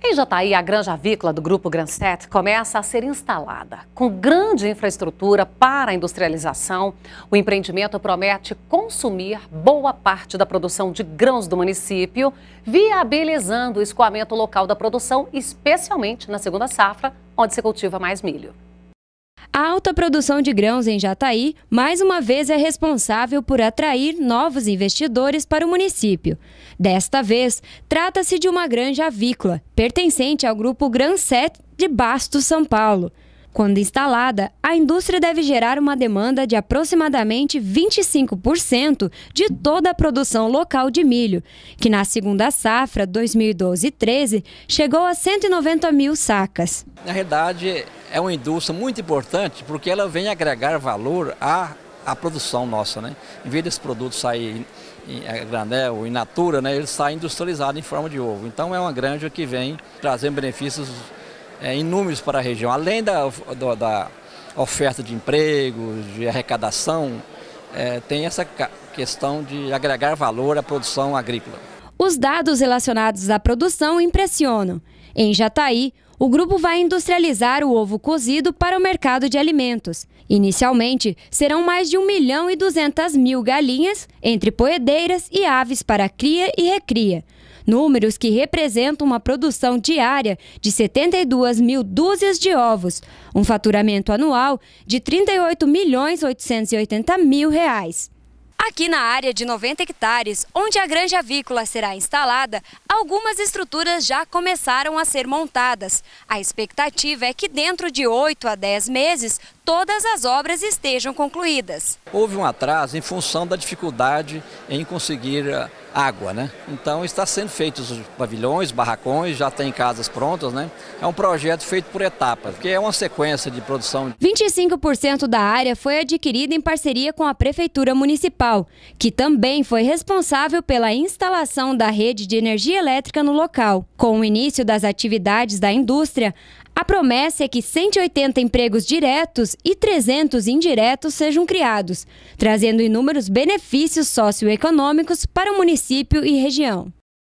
Em Jataí, tá a Granja Avícola do Grupo Granset começa a ser instalada. Com grande infraestrutura para a industrialização, o empreendimento promete consumir boa parte da produção de grãos do município, viabilizando o escoamento local da produção, especialmente na segunda safra, onde se cultiva mais milho. A alta produção de grãos em Jataí, mais uma vez, é responsável por atrair novos investidores para o município. Desta vez, trata-se de uma granja avícola, pertencente ao grupo Granset de Bastos, São Paulo. Quando instalada, a indústria deve gerar uma demanda de aproximadamente 25% de toda a produção local de milho, que na segunda safra 2012-13 chegou a 190 mil sacas. Na realidade, é uma indústria muito importante porque ela vem agregar valor à, à produção nossa. Né? Em vez desse produto sair em, é, granel, em natura, né, ele sai industrializado em forma de ovo. Então é uma granja que vem trazendo benefícios é, inúmeros para a região. Além da, do, da oferta de emprego, de arrecadação, é, tem essa questão de agregar valor à produção agrícola. Os dados relacionados à produção impressionam. Em Jataí, o grupo vai industrializar o ovo cozido para o mercado de alimentos. Inicialmente, serão mais de 1 milhão e 200 mil galinhas, entre poedeiras e aves para cria e recria. Números que representam uma produção diária de 72 mil dúzias de ovos, um faturamento anual de 38 milhões 880 mil reais. Aqui na área de 90 hectares, onde a grande avícola será instalada, algumas estruturas já começaram a ser montadas. A expectativa é que dentro de 8 a 10 meses, todas as obras estejam concluídas. Houve um atraso em função da dificuldade em conseguir eh, água, né? Então está sendo feitos os pavilhões, barracões, já tem casas prontas, né? É um projeto feito por etapas, porque é uma sequência de produção. 25% da área foi adquirida em parceria com a prefeitura municipal, que também foi responsável pela instalação da rede de energia elétrica no local. Com o início das atividades da indústria, a promessa é que 180 empregos diretos e 300 indiretos sejam criados, trazendo inúmeros benefícios socioeconômicos para o município e região.